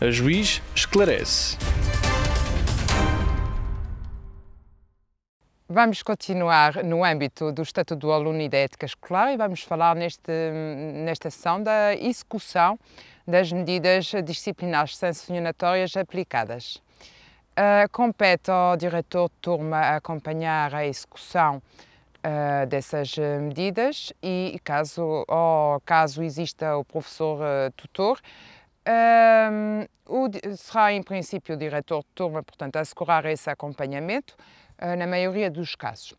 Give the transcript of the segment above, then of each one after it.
A juiz esclarece. Vamos continuar no âmbito do Estatuto do Aluno e da Ética Escolar e vamos falar neste, nesta sessão da execução das medidas disciplinares sancionatórias aplicadas. Uh, compete ao diretor de turma acompanhar a execução uh, dessas medidas e, caso, ou caso exista o professor uh, tutor, um, o, será, em princípio, o diretor de turma, portanto, a assegurar esse acompanhamento, uh, na maioria dos casos.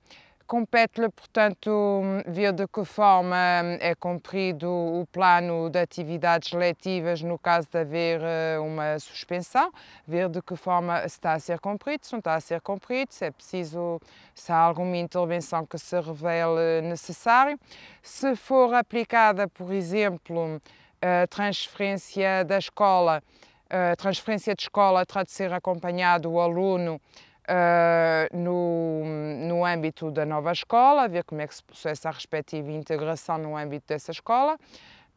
Compete-lhe, portanto, ver de que forma ah, é cumprido o plano de atividades letivas no caso de haver ah, uma suspensão, ver de que forma está a ser cumprido, se não está a ser cumprido, se é preciso, se há alguma intervenção que se revele necessário. Se for aplicada, por exemplo, a transferência da escola, a transferência de escola terá de ser acompanhado o aluno Uh, no, no âmbito da nova escola, ver como é que se processa a respectiva integração no âmbito dessa escola.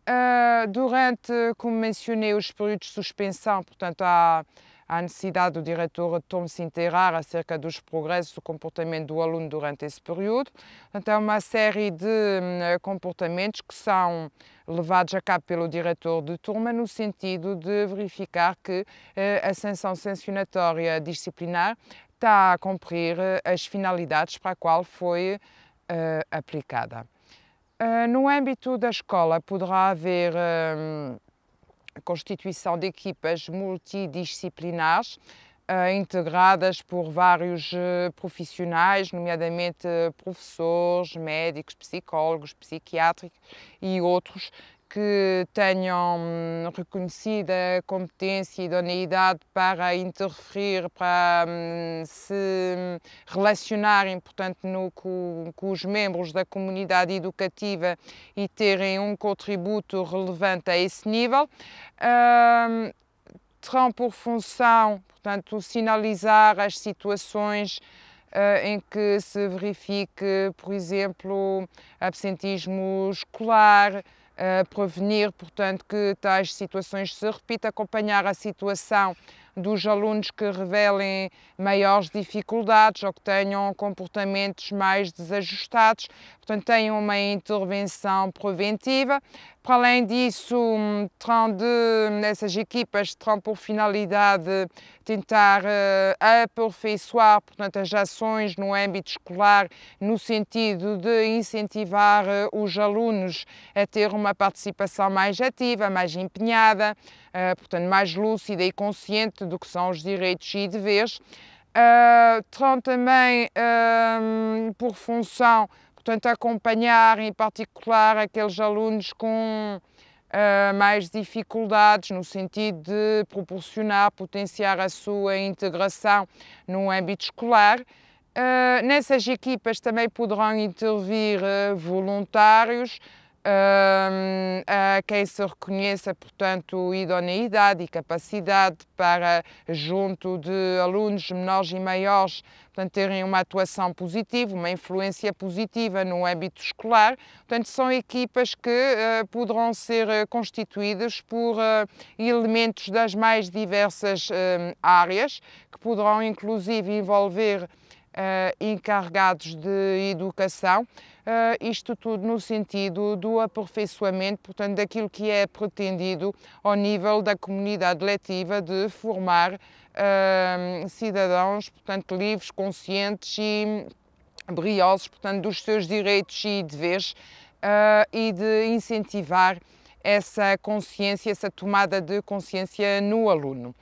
Uh, durante, como mencionei, os períodos de suspensão, portanto, há a necessidade do diretor de Tom se inteirar acerca dos progressos do comportamento do aluno durante esse período. Então, uma série de hum, comportamentos que são levados a cabo pelo diretor de turma no sentido de verificar que eh, a sanção sancionatória disciplinar está a cumprir eh, as finalidades para a qual foi eh, aplicada. no âmbito da escola poderá haver hum, a constituição de equipas multidisciplinares eh, integradas por vários eh, profissionais, nomeadamente eh, professores, médicos, psicólogos, psiquiátricos e outros, que tenham hum, reconhecida competência e idoneidade para interferir, para hum, se hum, relacionarem, portanto, no, com, com, os membros da comunidade educativa e terem um contributo relevante a esse nível. terão por função, portanto, sinalizar as situações Uh, em que se verifique, por exemplo, absentismo escolar, prevenir, portanto, que tais situações se repitam, acompanhar a situação dos alunos que revelem maiores dificuldades ou que tenham comportamentos mais desajustados. Portanto, têm uma intervenção preventiva. Para além disso, hum, de, essas equipas terão por finalidade tentar eh, aperfeiçoar portanto, as ações no âmbito escolar no sentido de incentivar eh, os alunos a ter uma participação mais ativa, mais empenhada, ah, portanto, mais lúcida e consciente do que são os direitos e deveres. Ah, terão também ah, por função, portanto, acompanhar em particular aqueles alunos com Uh, mais dificuldades no sentido de proporcionar, potenciar a sua integração no âmbito escolar. Uh, nessas equipas também poderão intervir uh, voluntários, a quem se reconheça, portanto, idoneidade e capacidade para, junto de alunos menores e maiores, portanto, terem uma atuação positiva, uma influência positiva no âmbito escolar. Portanto, são equipas que uh, poderão ser eh, constituídas por uh, elementos das mais diversas uh, áreas, que poderão inclusive envolver encarregados de educação, eh, isto tudo no sentido do aperfeiçoamento, portanto, daquilo que é pretendido ao nível da comunidade letiva de formar eh, cidadãos, portanto, livres, conscientes e briosos, portanto, dos seus direitos e deveres eh, e de incentivar essa consciência, essa tomada de consciência no aluno.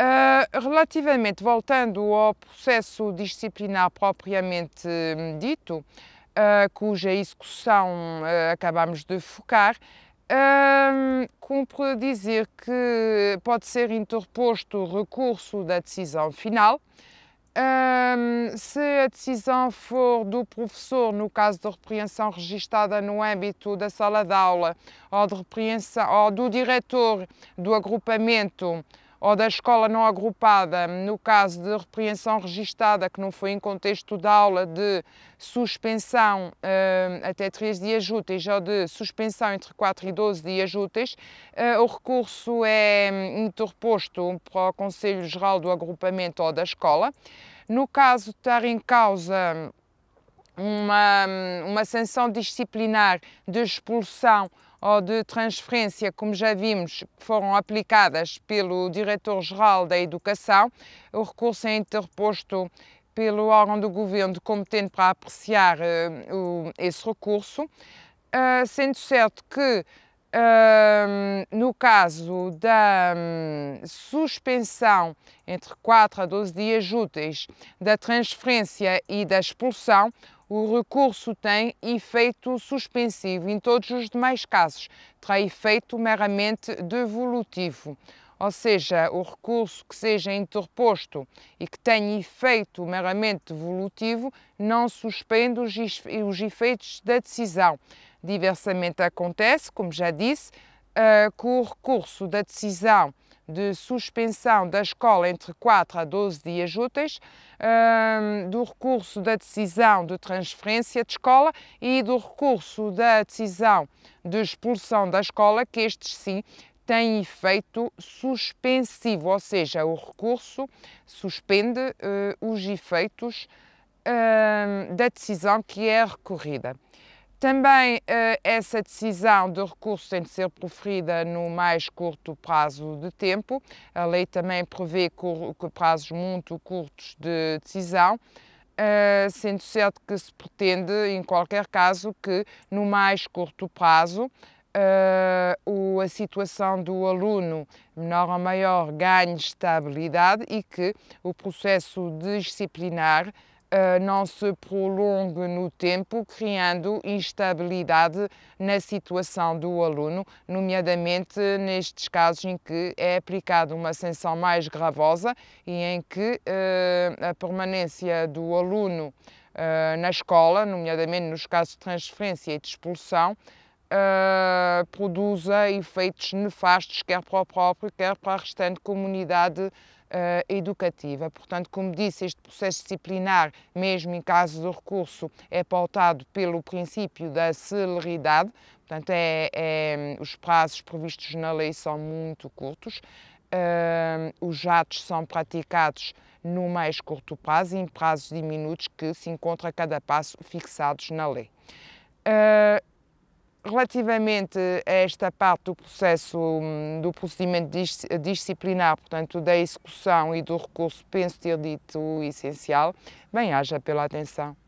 Uh, relativamente, voltando ao processo disciplinar propriamente dito, cuja execução eh, acabamos de focar, cumpre dizer que pode ser interposto recurso da decisão final. se a decisão for do professor, no caso de repreensão registada no âmbito da sala de aula, ou, de repreensão, ou do diretor do agrupamento ou da escola não agrupada, no caso de repreensão registada, que não foi em contexto de aula, de suspensão eh, até 3 dias úteis ou de suspensão entre 4 e 12 dias úteis, eh, o recurso é hum, interposto para o Conselho Geral do Agrupamento ou da escola. No caso de estar em causa hum, uma, hum, uma sanção disciplinar de expulsão ou de transferência, como já vimos, foram aplicadas pelo Diretor-Geral da Educação. O recurso é interposto pelo órgão do governo competente para apreciar uh, o, esse recurso, uh, sendo certo que, uh, no caso da um, suspensão entre 4 a 12 dias úteis da transferência e da expulsão, o recurso tem efeito suspensivo. Em todos os demais casos, terá efeito meramente devolutivo. Ou seja, o recurso que seja interposto e que tenha efeito meramente devolutivo não suspende os, efeitos da decisão. Diversamente acontece, como já disse, eh, que o recurso da decisão de suspensão da escola entre 4 a 12 dias úteis, do recurso da decisão de transferência de escola e do recurso da decisão de expulsão da escola, que estes sim tem efeito suspensivo, ou seja, o recurso suspende eh, os efeitos da decisão que é recorrida. Também eh, essa decisão de recurso tem de ser proferida no mais curto prazo de tempo. A lei também prevê prazos muito curtos de decisão, eh, sendo certo que se pretende, em qualquer caso, que no mais curto prazo Uh, a situação do aluno menor ou maior ganhe estabilidade e que o processo disciplinar eh, não se prolongue no tempo, criando instabilidade na situação do aluno, nomeadamente nestes casos em que é aplicada uma sanção mais gravosa e em que eh, a permanência do aluno eh, na escola, nomeadamente nos casos de transferência e de expulsão, Uh, produza efeitos nefastos, quer para o próprio, quer para a restante comunidade uh, educativa. Portanto, como disse, este processo disciplinar, mesmo em caso de recurso, é pautado pelo princípio da celeridade, portanto, é, é os prazos previstos na lei são muito curtos, uh, os atos são praticados no mais curto prazo e em prazos diminutos que se encontram a cada passo fixados na lei. Uh, Relativamente a esta parte do processo, hum, do procedimento disciplinar, portanto, da execução e do recurso, penso ter dito o essencial. Bem, haja pela atenção.